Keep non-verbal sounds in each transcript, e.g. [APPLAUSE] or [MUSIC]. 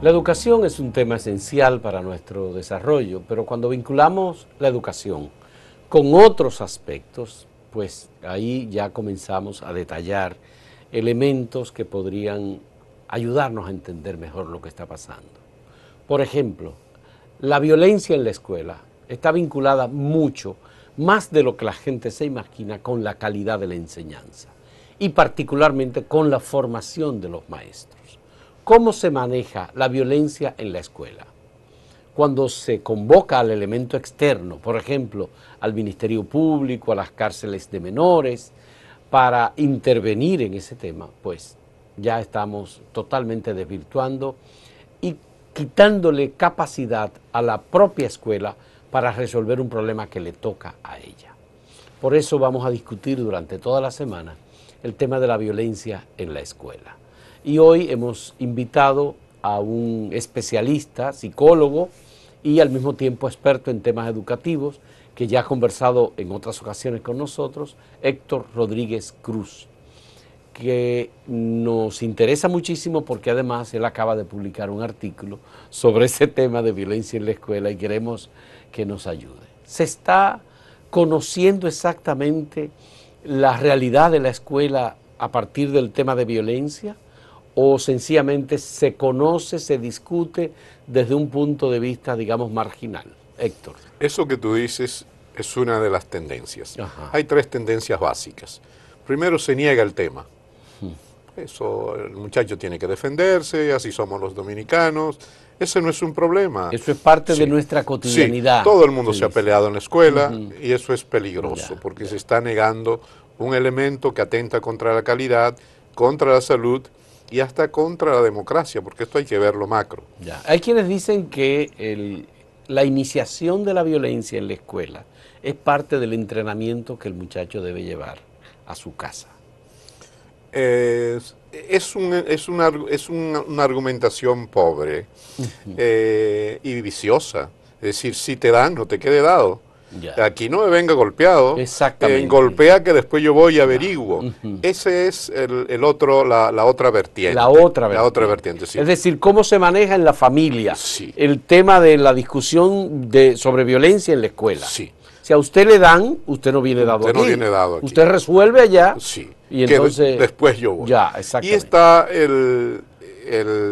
La educación es un tema esencial para nuestro desarrollo, pero cuando vinculamos la educación con otros aspectos, pues ahí ya comenzamos a detallar elementos que podrían ayudarnos a entender mejor lo que está pasando. Por ejemplo, la violencia en la escuela está vinculada mucho, más de lo que la gente se imagina, con la calidad de la enseñanza y particularmente con la formación de los maestros cómo se maneja la violencia en la escuela. Cuando se convoca al elemento externo, por ejemplo, al Ministerio Público, a las cárceles de menores, para intervenir en ese tema, pues ya estamos totalmente desvirtuando y quitándole capacidad a la propia escuela para resolver un problema que le toca a ella. Por eso vamos a discutir durante toda la semana el tema de la violencia en la escuela y hoy hemos invitado a un especialista, psicólogo y al mismo tiempo experto en temas educativos, que ya ha conversado en otras ocasiones con nosotros, Héctor Rodríguez Cruz, que nos interesa muchísimo porque además él acaba de publicar un artículo sobre ese tema de violencia en la escuela y queremos que nos ayude. Se está conociendo exactamente la realidad de la escuela a partir del tema de violencia? o sencillamente se conoce, se discute desde un punto de vista, digamos, marginal. Héctor. Eso que tú dices es una de las tendencias. Hay tres tendencias básicas. Primero, se niega el tema. Hmm. Eso, el muchacho tiene que defenderse, así somos los dominicanos. Ese no es un problema. Eso es parte de nuestra cotidianidad. todo el mundo se ha peleado en la escuela y eso es peligroso porque se está negando un elemento que atenta contra la calidad, contra la salud y hasta contra la democracia, porque esto hay que verlo macro. Ya. Hay quienes dicen que la iniciación de la violencia en la escuela es parte del entrenamiento que el muchacho debe llevar a su casa. es, un, es, una, es argumentación pobre eh, y viciosa. Es decir, si te dan, no te quede dado. Aquí no me venga golpeado. Exactamente. Eh, golpea que después yo voy y averiguo. Ese es el, otro, la, otra vertiente. La otra vertiente. otra vertiente Es decir, cómo se maneja en la familia el tema de la discusión de, sobre violencia en la escuela. Sí. Si a usted le dan, usted no viene dado usted aquí. no viene dado Usted resuelve allá. Sí. Y entonces. después yo voy. Ya, exactamente. Y está el,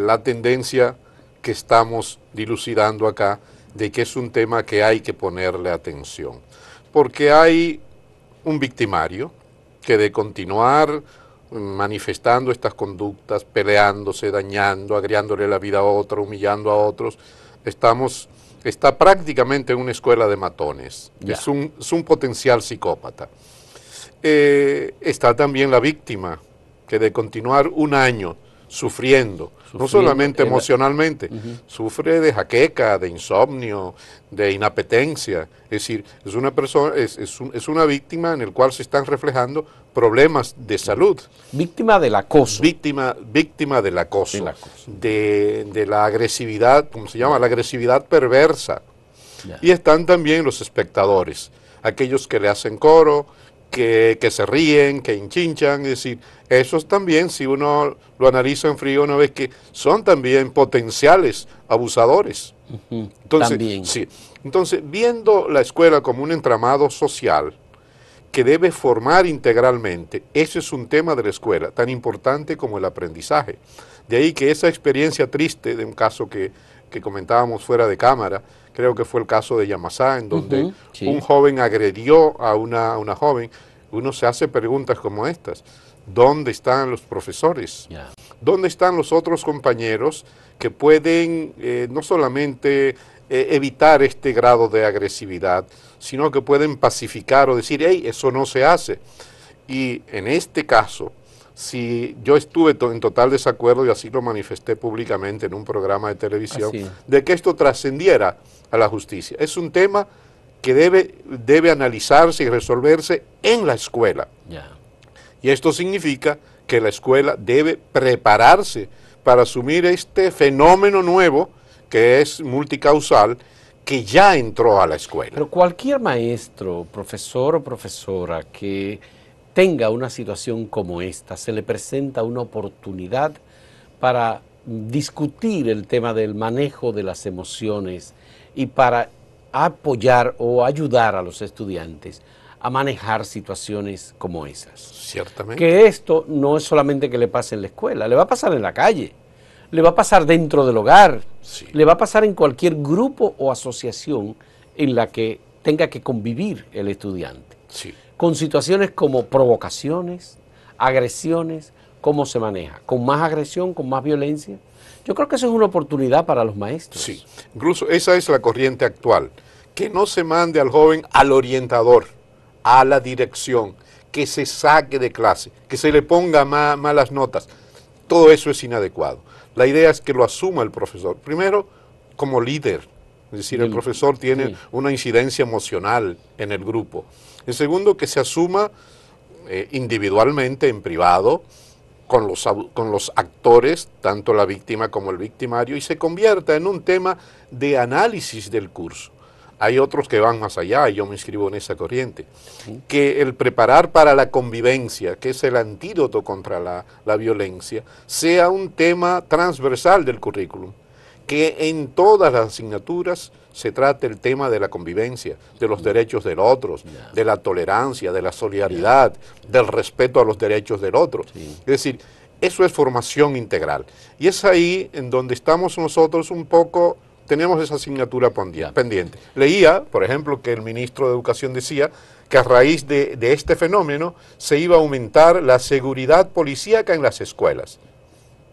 la tendencia que estamos dilucidando acá de que es un tema que hay que ponerle atención, porque hay un victimario que de continuar mm, manifestando estas conductas, peleándose, dañando, agriándole la vida a otro, humillando a otros, estamos está prácticamente en una escuela de matones. Es, un, potencial psicópata. Eh, está también la víctima, que de continuar un año sufriendo no solamente eh, emocionalmente, sufre de jaqueca, de insomnio, de inapetencia. Es decir, es una persona, es, una víctima en el cual se están reflejando problemas de salud. Víctima del acoso. Víctima, víctima del acoso. De, la agresividad, ¿cómo se llama? La agresividad perversa. Y están también los espectadores, aquellos que le hacen coro, que, que se ríen, que hinchinchan, es decir, esos también, si uno lo analiza en frío una vez que son también potenciales abusadores. Entonces, también. Entonces, viendo la escuela como un entramado social que debe formar integralmente, ese es un tema de la escuela, tan importante como el aprendizaje. De ahí que esa experiencia triste de un caso que, comentábamos fuera de cámara, creo que fue el caso de Yamasá, en donde un joven agredió a una joven, uno se hace preguntas como estas. ¿Dónde están los profesores? ¿Dónde están los otros compañeros que pueden eh, no solamente eh, evitar este grado de agresividad, sino que pueden pacificar o decir, hey, eso no se hace? Y en este caso, si yo estuve en total desacuerdo, y así lo manifesté públicamente en un programa de televisión, de que esto trascendiera a la justicia. Es un tema que debe, debe analizarse y resolverse en la escuela. Y esto significa que la escuela debe prepararse para asumir este fenómeno nuevo que es multicausal, que ya entró a la escuela. Pero cualquier maestro, profesor o profesora que tenga una situación como esta, se le presenta una oportunidad para discutir el tema del manejo de las emociones y para apoyar o ayudar a los estudiantes a manejar situaciones como esas. Ciertamente. Que esto no es solamente que le pase en la escuela, le va a pasar en la calle, le va a pasar dentro del hogar, le va a pasar en cualquier grupo o asociación en la que tenga que convivir el estudiante. Sí. Con situaciones como provocaciones, agresiones, cómo se maneja, con más agresión, con más violencia. Yo creo que eso es una oportunidad para los maestros. Sí, incluso esa es la corriente actual, que no se mande al joven al orientador a la dirección, que se saque de clase, que se le ponga malas notas. Todo eso es inadecuado. La idea es que lo asuma el profesor. Primero, como líder. Es decir, el profesor tiene una incidencia emocional en el grupo. El segundo, que se asuma eh, individualmente, en privado, con los, con los actores, tanto la víctima como el victimario, y se convierta en un tema de análisis del curso. Hay otros que van más allá, y yo me inscribo en esa corriente. Que el preparar para la convivencia, que es el antídoto contra la, la violencia, sea un tema transversal del currículum. Que en todas las asignaturas se trate el tema de la convivencia, de los derechos del otro, de la tolerancia, de la solidaridad, del respeto a los derechos del otro. Es decir, eso es formación integral. Y es ahí en donde estamos nosotros un poco tenemos esa asignatura pendiente. Leía, por ejemplo, que el ministro de Educación decía que a raíz de, este fenómeno se iba a aumentar la seguridad policíaca en las escuelas.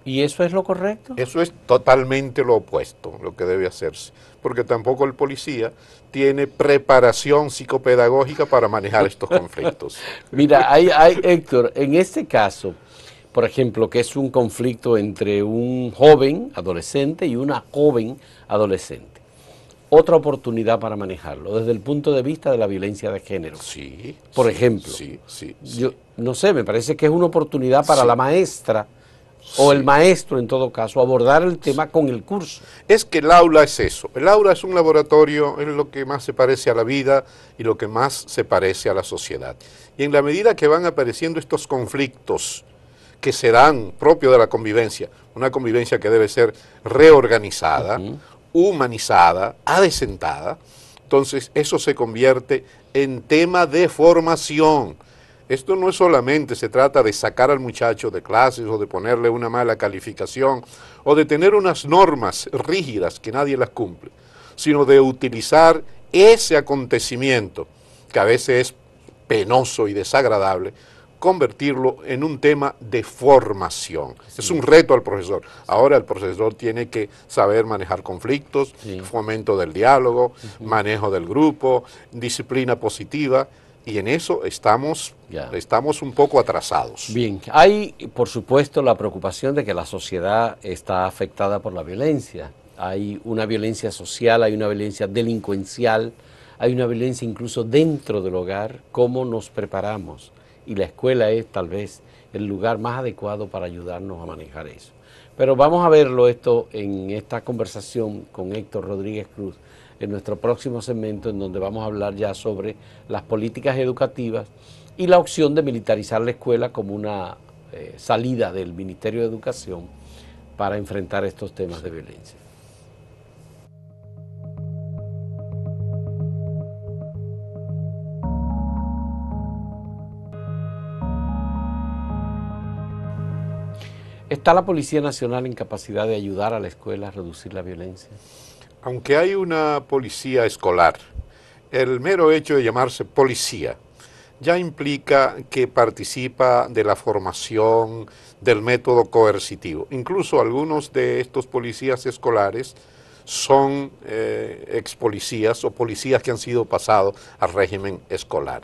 ¿Y eso es lo correcto? Eso es totalmente lo opuesto, lo que debe hacerse, porque tampoco el policía tiene preparación psicopedagógica para manejar estos [LAUGHS] conflictos. Mira, hay, Héctor, en este caso, por ejemplo, que es un conflicto entre un joven adolescente y una joven adolescente. Otra oportunidad para manejarlo, desde el punto de vista de la violencia de género. Sí. Por ejemplo. Sí, sí, Yo no sé, me parece que es una oportunidad para la maestra o el maestro, en todo caso, abordar el tema con el curso. Es que el aula es eso. El aula es un laboratorio, es lo que más se parece a la vida y lo que más se parece a la sociedad. Y en la medida que van apareciendo estos conflictos, que serán propio de la convivencia, una convivencia que debe ser reorganizada, humanizada, adecentada, entonces eso se convierte en tema de formación. Esto no es solamente se trata de sacar al muchacho de clases o de ponerle una mala calificación o de tener unas normas rígidas que nadie las cumple, sino de utilizar ese acontecimiento que a veces es penoso y desagradable convertirlo en un tema de formación. Este es un reto al profesor. Ahora el profesor tiene que saber manejar conflictos, fomento del diálogo, manejo del grupo, disciplina positiva. Y en eso estamos, estamos un poco atrasados. Bien, hay por supuesto la preocupación de que la sociedad está afectada por la violencia. Hay una violencia social, hay una violencia delincuencial, hay una violencia incluso dentro del hogar. ¿Cómo nos preparamos? y la escuela es tal vez el lugar más adecuado para ayudarnos a manejar eso. Pero vamos a verlo esto en esta conversación con Héctor Rodríguez Cruz en nuestro próximo segmento en donde vamos a hablar ya sobre las políticas educativas y la opción de militarizar la escuela como una eh, salida del Ministerio de Educación para enfrentar estos temas de violencia. ¿Está la Policía Nacional en capacidad de ayudar a la escuela a reducir la violencia? Aunque hay una policía escolar, el mero hecho de llamarse policía ya implica que participa de la formación del método coercitivo. Incluso algunos de estos policías escolares son expolicías eh, ex policías o policías que han sido pasados al régimen escolar.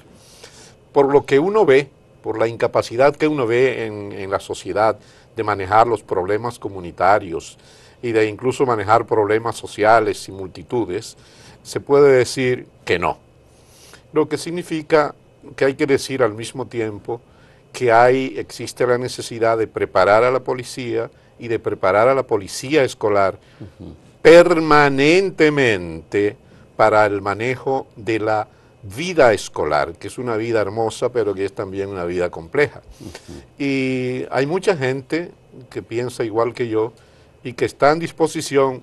Por lo que uno ve, por la incapacidad que uno ve en, en la sociedad de manejar los problemas comunitarios y de incluso manejar problemas sociales y multitudes, se puede decir que no. Lo que significa que hay que decir al mismo tiempo que hay, existe la necesidad de preparar a la policía y de preparar a la policía escolar permanentemente para el manejo de la vida escolar, que es una vida hermosa, pero que es también una vida compleja. Y hay mucha gente que piensa igual que yo y que está en disposición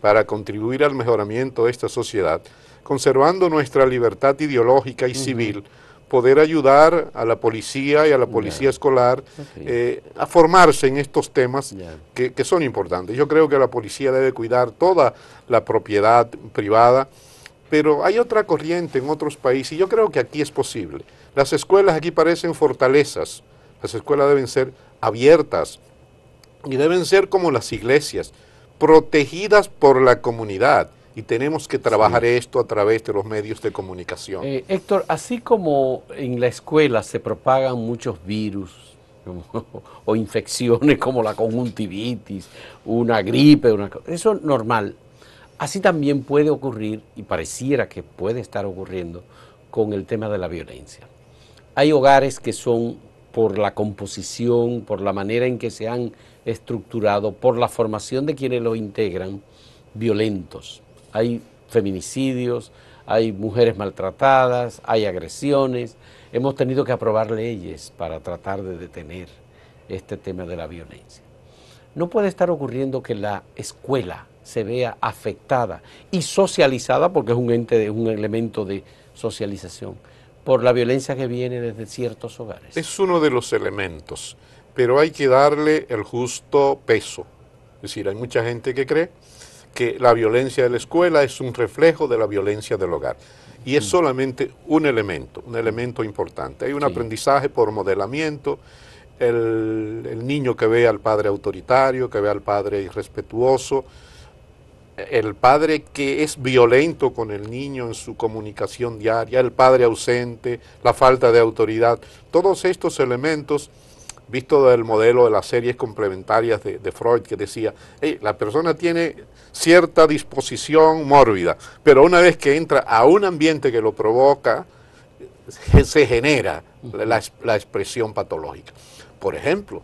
para contribuir al mejoramiento de esta sociedad, conservando nuestra libertad ideológica y civil, poder ayudar a la policía y a la policía escolar eh, a formarse en estos temas que son importantes. Yo creo que la policía debe cuidar toda la propiedad privada, pero hay otra corriente en otros países y yo creo que aquí es posible. Las escuelas aquí parecen fortalezas. Las escuelas deben ser abiertas y deben ser como las iglesias, protegidas por la comunidad. Y tenemos que trabajar esto a través de los medios de comunicación. Eh, Héctor, así como en la escuela se propagan muchos virus, [LAUGHS] o infecciones como la conjuntivitis, una gripe, una eso es normal. Así también puede ocurrir, y pareciera que puede estar ocurriendo, con el tema de la violencia. Hay hogares que son, por la composición, por la manera en que se han estructurado, por la formación de quienes lo integran, violentos. Hay feminicidios, hay mujeres maltratadas, hay agresiones. Hemos tenido que aprobar leyes para tratar de detener este tema de la violencia. No puede estar ocurriendo que la escuela se vea afectada y socializada, porque es un ente, de, un elemento de socialización, por la violencia que viene desde ciertos hogares. Es uno de los elementos, pero hay que darle el justo peso. Es decir, hay mucha gente que cree que la violencia de la escuela es un reflejo de la violencia del hogar. Y es mm. solamente un elemento, un elemento importante. Hay un aprendizaje por modelamiento, el, el niño que ve al padre autoritario, que ve al padre irrespetuoso, el padre que es violento con el niño en su comunicación diaria, el padre ausente, la falta de autoridad, todos estos elementos visto del modelo de las series complementarias de, Freud, que decía, la persona tiene cierta disposición mórbida, pero una vez que entra a un ambiente que lo provoca, se genera la, la expresión patológica. Por ejemplo,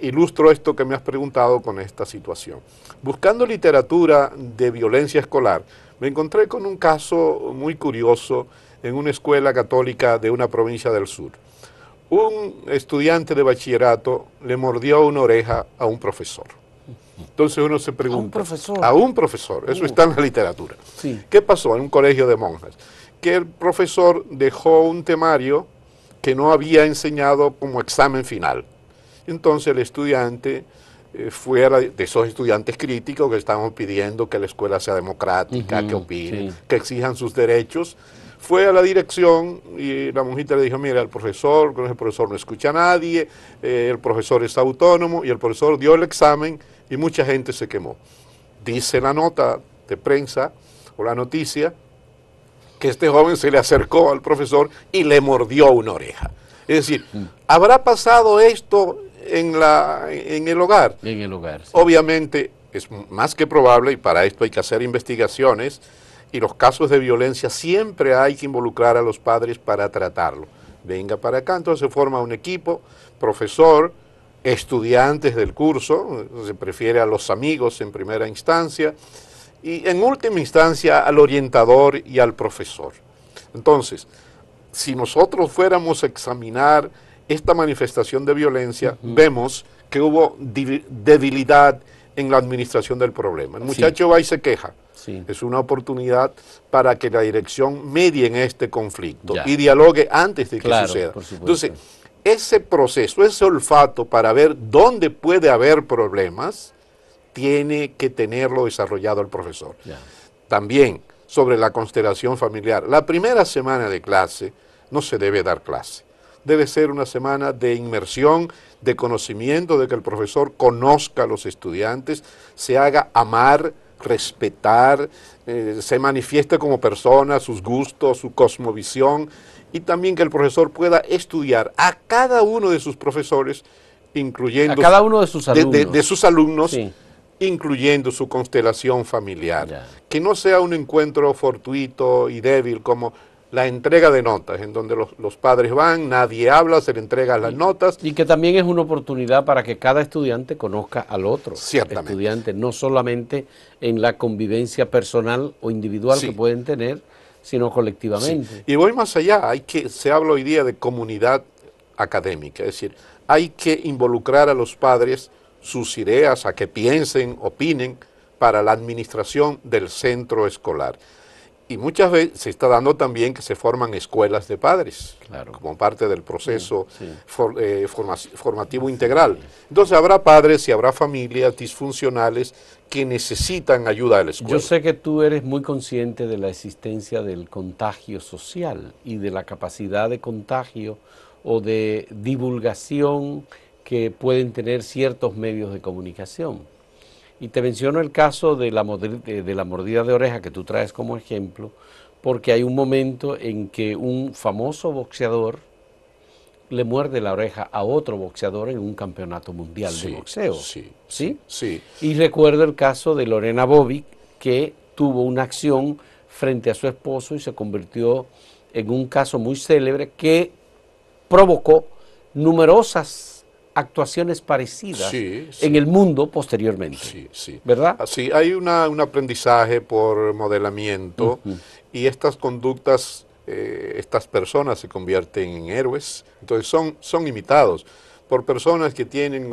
ilustro esto que me has preguntado con esta situación. Buscando literatura de violencia escolar, me encontré con un caso muy curioso en una escuela católica de una provincia del sur. Un estudiante de bachillerato le mordió una oreja a un profesor. Entonces uno se pregunta, a un profesor, a un profesor eso está en la literatura. Sí. ¿Qué pasó en un colegio de monjas? Que el profesor dejó un temario que no había enseñado como examen final. Entonces el estudiante eh, fuera de esos estudiantes críticos que estamos pidiendo que la escuela sea democrática, que opinen, que exijan sus derechos, fue a la dirección y la monjita le dijo, mira, el profesor, el profesor no escucha a nadie, eh, el profesor es autónomo y el profesor dio el examen y mucha gente se quemó. Dice la nota de prensa o la noticia que este joven se le acercó al profesor y le mordió una oreja. Es decir, mm. ¿habrá pasado esto en, la, en el hogar. En el hogar. Obviamente es más que probable, y para esto hay que hacer investigaciones, y los casos de violencia siempre hay que involucrar a los padres para tratarlo. Venga para acá, entonces se forma un equipo, profesor, estudiantes del curso, se prefiere a los amigos en primera instancia, y en última instancia al orientador y al profesor. Entonces, si nosotros fuéramos a examinar esta manifestación de violencia, vemos que hubo debilidad en la administración del problema. El muchacho va y se queja. Es una oportunidad para que la dirección medie en este conflicto y dialogue antes de que suceda. Entonces, ese proceso, ese olfato para ver dónde puede haber problemas, tiene que tenerlo desarrollado el profesor. También sobre la constelación familiar. La primera semana de clase no se debe dar clase debe ser una semana de inmersión, de conocimiento, de que el profesor conozca a los estudiantes, se haga amar, respetar, eh, se manifieste como persona, sus gustos, su cosmovisión, y también que el profesor pueda estudiar a cada uno de sus profesores, incluyendo... A cada uno de sus alumnos. De, sus alumnos incluyendo su constelación familiar. Que no sea un encuentro fortuito y débil como la entrega de notas, en donde los, padres van, nadie habla, se le entrega las notas. Y que también es una oportunidad para que cada estudiante conozca al otro Ciertamente. estudiante, no solamente en la convivencia personal o individual que pueden tener, sino colectivamente. Y voy más allá, hay que, se habla hoy día de comunidad académica, es decir, hay que involucrar a los padres sus ideas, a que piensen, opinen para la administración del centro escolar. Y muchas veces se está dando también que se forman escuelas de padres, como parte del proceso mm, eh, formativo integral. Entonces habrá padres y habrá familias disfuncionales que necesitan ayuda de la escuela. Yo sé que tú eres muy consciente de la existencia del contagio social y de la capacidad de contagio o de divulgación que pueden tener ciertos medios de comunicación. Y te menciono el caso de la, mordida de oreja que tú traes como ejemplo, porque hay un momento en que un famoso boxeador le muerde la oreja a otro boxeador en un campeonato mundial de boxeo. Sí, sí. Sí. Y recuerdo el caso de Lorena Bobic, que tuvo una acción frente a su esposo y se convirtió en un caso muy célebre que provocó numerosas actuaciones parecidas en el mundo posteriormente. Sí, ¿Verdad? Ah, sí, hay una, un aprendizaje por modelamiento y estas conductas, eh, estas personas se convierten en héroes, entonces son, son imitados por personas que tienen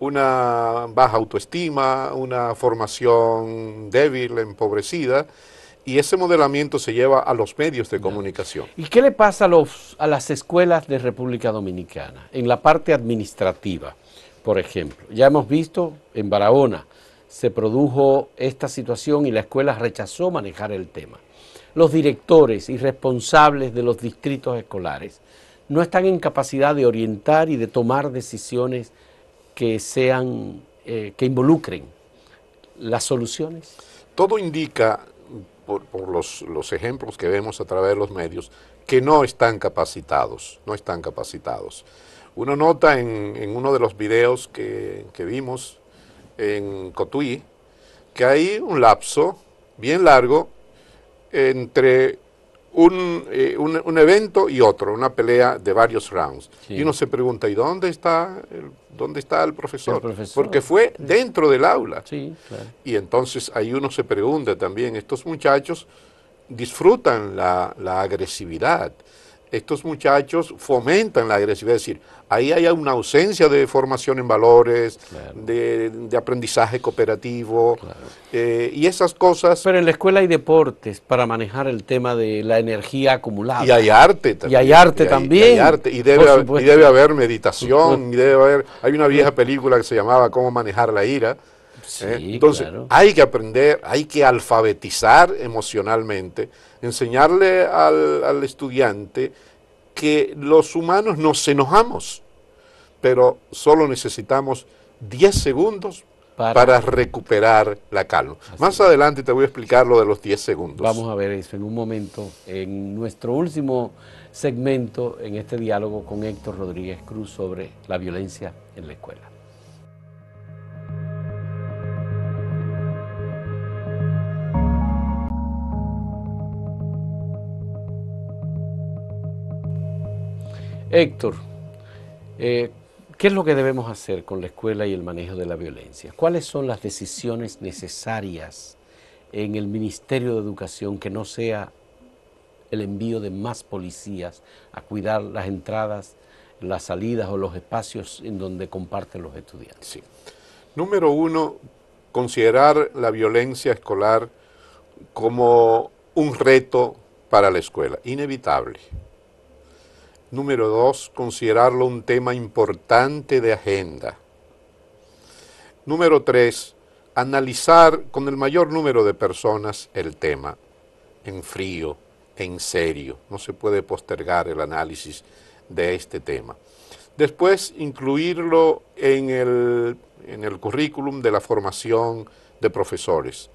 una baja autoestima, una formación débil, empobrecida, y ese modelamiento se lleva a los medios de comunicación. ¿Y qué le pasa a, los, a las escuelas de República Dominicana en la parte administrativa, por ejemplo? Ya hemos visto en Barahona se produjo esta situación y la escuela rechazó manejar el tema. Los directores y responsables de los distritos escolares no están en capacidad de orientar y de tomar decisiones que sean, eh, que involucren las soluciones. Todo indica por, los, los, ejemplos que vemos a través de los medios, que no están capacitados, no están capacitados. Uno nota en, uno de los videos que, que vimos en Cotuí, que hay un lapso bien largo entre eh, un, un, evento y otro, una pelea de varios rounds. Y uno se pregunta, ¿y dónde está el, dónde está el profesor? Porque fue dentro del aula. Y entonces ahí uno se pregunta también, estos muchachos disfrutan la agresividad estos muchachos fomentan la agresividad. Es decir, ahí hay una ausencia de formación en valores, de, aprendizaje cooperativo eh, y esas cosas. Pero en la escuela hay deportes para manejar el tema de la energía acumulada. Y hay arte también. Y hay arte también. Y, debe, haber, meditación, debe Hay una vieja película que se llamaba Cómo manejar la ira ¿eh? Entonces, hay que aprender, hay que alfabetizar emocionalmente, enseñarle al, estudiante que los humanos nos enojamos, pero solo necesitamos 10 segundos para, recuperar la calma. Más adelante te voy a explicar lo de los 10 segundos. Vamos a ver eso en un momento, en nuestro último segmento, en este diálogo con Héctor Rodríguez Cruz sobre la violencia en la escuela. Héctor, eh, ¿qué es lo que debemos hacer con la escuela y el manejo de la violencia? ¿Cuáles son las decisiones necesarias en el Ministerio de Educación que no sea el envío de más policías a cuidar las entradas, las salidas o los espacios en donde comparten los estudiantes? Sí. Número uno, considerar la violencia escolar como un reto para la escuela, inevitable. Número dos, considerarlo un tema importante de agenda. Número tres, analizar con el mayor número de personas el tema, en frío, en serio. No se puede postergar el análisis de este tema. Después, incluirlo en el, en el currículum de la formación de profesores.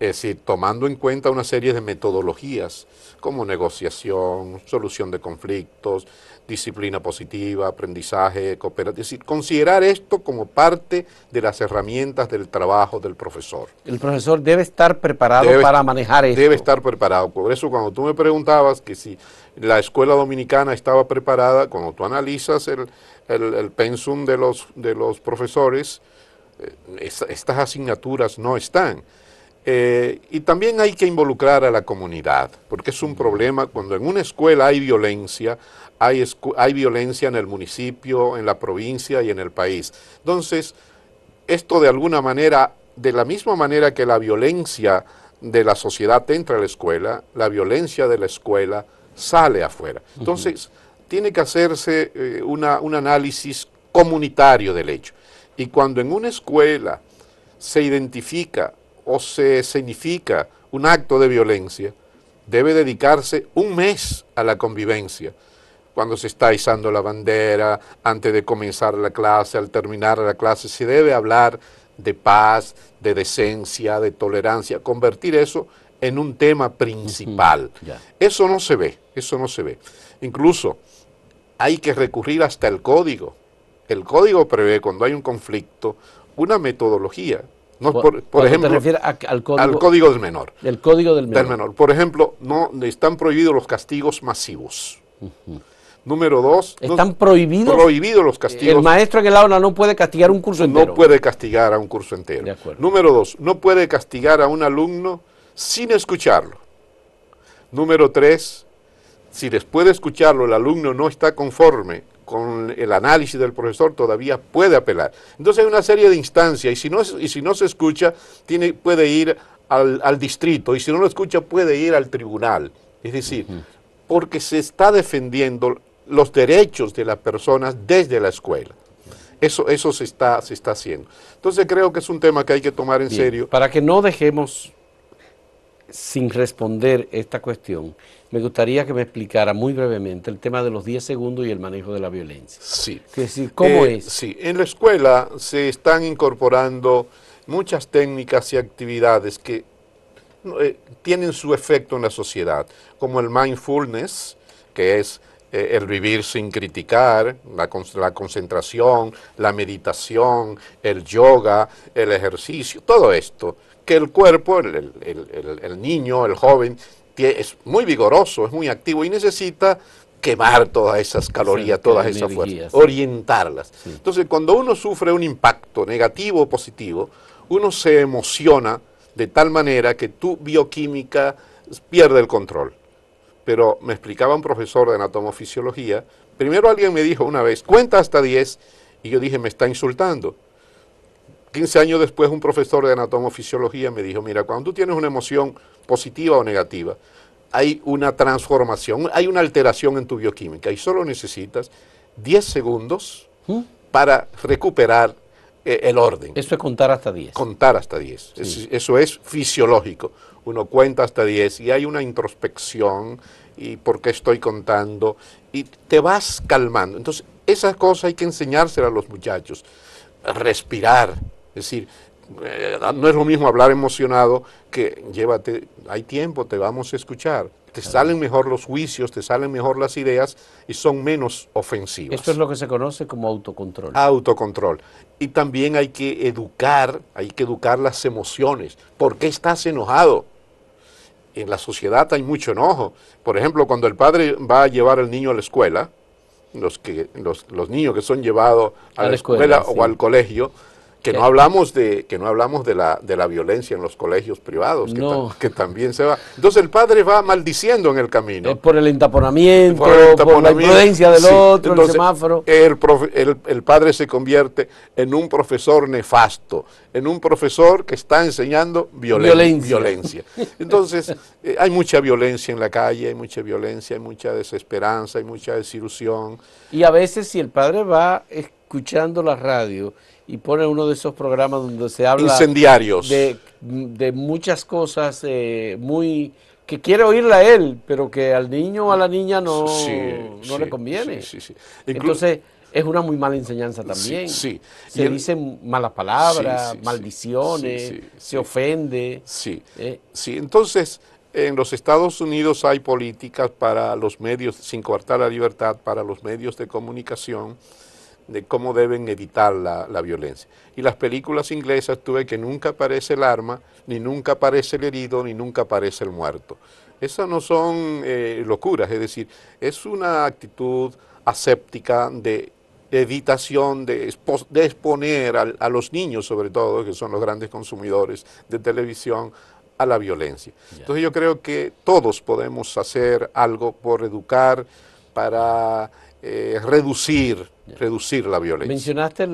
Es decir, tomando en cuenta una serie de metodologías como negociación, solución de conflictos, disciplina positiva, aprendizaje, cooperativa. Es decir, considerar esto como parte de las herramientas del trabajo del profesor. El profesor debe estar preparado para manejar esto. Debe estar preparado. Por eso cuando tú me preguntabas que si la escuela dominicana estaba preparada, cuando tú analizas el, el, pensum de los, de los profesores, eh, estas asignaturas no están. Eh, y también hay que involucrar a la comunidad, porque es un problema cuando en una escuela hay violencia, hay, hay violencia en el municipio, en la provincia y en el país. Entonces, esto de alguna manera, de la misma manera que la violencia de la sociedad entra a la escuela, la violencia de la escuela sale afuera. Entonces, tiene que hacerse eh, un análisis comunitario del hecho. Y cuando en una escuela se identifica o se significa un acto de violencia, debe dedicarse un mes a la convivencia. Cuando se está izando la bandera, antes de comenzar la clase, al terminar la clase, se debe hablar de paz, de decencia, de tolerancia, convertir eso en un tema principal. Eso no se ve, eso no se ve. Incluso hay que recurrir hasta el código. El código prevé cuando hay un conflicto una metodología no, por, por ejemplo, te al, código, del menor. El código del menor. Del menor. Por ejemplo, no están prohibidos los castigos masivos. Número dos. ¿Están prohibidos? Prohibidos los eh, castigos. El maestro en el aula no puede castigar un curso entero. No puede castigar a un curso entero. Número dos, no puede castigar a un alumno sin escucharlo. Número tres, si después de escucharlo el alumno no está conforme con el análisis del profesor todavía puede apelar. Entonces hay una serie de instancias y si no, y si no se escucha, tiene, puede ir al, distrito y si no lo escucha puede ir al tribunal. Es decir, porque se está defendiendo los derechos de las personas desde la escuela. Eso, eso se, está, se está haciendo. Entonces creo que es un tema que hay que tomar en serio. Para que no dejemos sin responder esta cuestión, me gustaría que me explicara muy brevemente el tema de los 10 segundos y el manejo de la violencia. Sí. Es decir, ¿cómo eh, es? Sí, en la escuela se están incorporando muchas técnicas y actividades que eh, tienen su efecto en la sociedad, como el mindfulness, que es eh, el vivir sin criticar, la concentración, la meditación, el yoga, el ejercicio, todo esto que el cuerpo, el, niño, el joven, es muy vigoroso, es muy activo y necesita quemar todas esas calorías, todas esas fuerzas, orientarlas. Entonces, cuando uno sufre un impacto negativo o positivo, uno se emociona de tal manera que tu bioquímica pierde el control. Pero me explicaba un profesor de anatomofisiología, primero alguien me dijo una vez, cuenta hasta 10, y yo dije, me está insultando. 15 años después un profesor de anatomofisiología me dijo, mira, cuando tú tienes una emoción positiva o negativa, hay una transformación, hay una alteración en tu bioquímica y solo necesitas 10 segundos ¿Mm? para recuperar eh, el orden. Eso es contar hasta 10. Contar hasta 10. eso es fisiológico. Uno cuenta hasta 10 y hay una introspección y por qué estoy contando y te vas calmando. Entonces, esas cosas hay que enseñárselas a los muchachos. Respirar, es decir, eh, no es lo mismo hablar emocionado que llévate, hay tiempo, te vamos a escuchar. Te salen mejor los juicios, te salen mejor las ideas y son menos ofensivos. Esto es lo que se conoce como autocontrol. Autocontrol. Y también hay que educar, hay que educar las emociones. ¿Por qué estás enojado? En la sociedad hay mucho enojo. Por ejemplo, cuando el padre va a llevar al niño a la escuela, los, que, los, niños que son llevados a, la, escuela, o al colegio, que no eh, hablamos de, que no hablamos de la, de la violencia en los colegios privados, que, también se va. Entonces el padre va maldiciendo en el camino. Eh, por el entaponamiento, por, la imprudencia del otro, el semáforo. El, padre se convierte en un profesor nefasto, en un profesor que está enseñando violencia. violencia. Entonces, [LAUGHS] eh, hay mucha violencia en la calle, hay mucha violencia, hay mucha desesperanza, hay mucha desilusión. Y a veces si el padre va escuchando la radio y pone uno de esos programas donde se habla de, muchas cosas eh, muy que quiere oírla él, pero que al niño o a la niña no, no le conviene. Entonces es una muy mala enseñanza también. Se dicen malas palabras, maldiciones, se ofende. Sí, eh. sí. Entonces, en los Estados Unidos hay políticas para los medios, sin coartar la libertad, para los medios de comunicación de cómo deben evitar la, violencia. Y las películas inglesas tuve que nunca aparece el arma, ni nunca aparece el herido, ni nunca aparece el muerto. Esas no son eh, locuras, es decir, es una actitud aséptica de evitación de, exponer a, los niños, sobre todo, que son los grandes consumidores de televisión, a la violencia. Entonces yo creo que todos podemos hacer algo por educar, para eh, reducir reducir la violencia. Mencionaste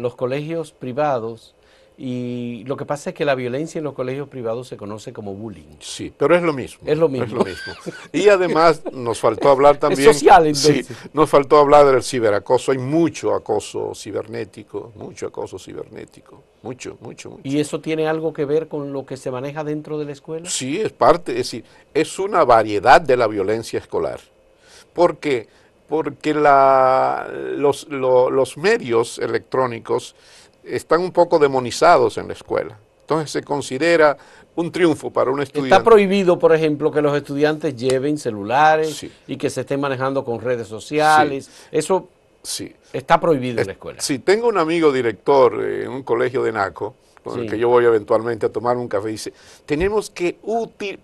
los colegios privados y lo que pasa es que la violencia en los colegios privados se conoce como bullying. Sí, pero es lo mismo. Es lo mismo. Es lo mismo. y además nos faltó hablar [LAUGHS] también... Es social, entonces. Sí, nos faltó hablar del ciberacoso. Hay mucho acoso cibernético, mucho acoso cibernético. Mucho, mucho, mucho. ¿Y eso tiene algo que ver con lo que se maneja dentro de la escuela? Sí, es parte, es decir, es una variedad de la violencia escolar. Porque porque la, los, medios electrónicos están un poco demonizados en la escuela. Entonces se considera un triunfo para un estudiante. Está prohibido, por ejemplo, que los estudiantes lleven celulares y que se estén manejando con redes sociales. Eso está prohibido en la escuela. Si tengo un amigo director eh, en un colegio de Naco, con el que yo voy eventualmente a tomar un café, y dice, tenemos que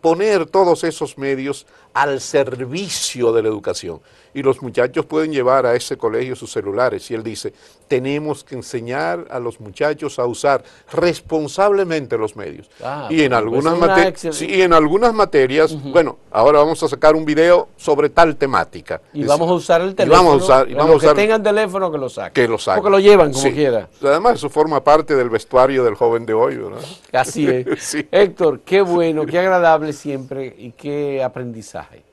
poner todos esos medios al servicio de la educación y los muchachos pueden llevar a ese colegio sus celulares. Y él dice, tenemos que enseñar a los muchachos a usar responsablemente los medios. Ah, y, en pues algunas en algunas materias, bueno, ahora vamos a sacar un video sobre tal temática. Y vamos a usar el teléfono. que tengan teléfono que lo saquen. Que lo saquen. Porque lo llevan como quiera. Además, eso forma parte del vestuario del joven de hoy, ¿verdad? Así es. [LAUGHS] Héctor, qué bueno, qué agradable siempre y qué aprendizaje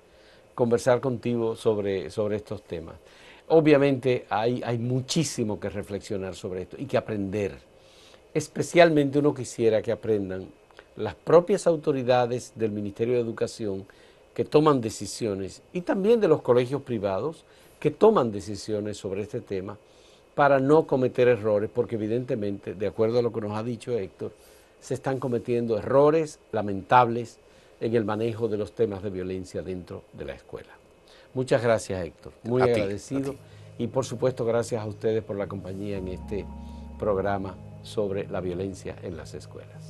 conversar contigo sobre, sobre estos temas. Obviamente hay, hay muchísimo que reflexionar sobre esto y que aprender. Especialmente uno quisiera que aprendan las propias autoridades del Ministerio de Educación que toman decisiones y también de los colegios privados que toman decisiones sobre este tema para no cometer errores, porque evidentemente, de acuerdo a lo que nos ha dicho Héctor, se están cometiendo errores lamentables en el manejo de los temas de violencia dentro de la escuela. Muchas gracias Héctor, muy agradecido y por supuesto gracias a ustedes por la compañía en este programa sobre la violencia en las escuelas.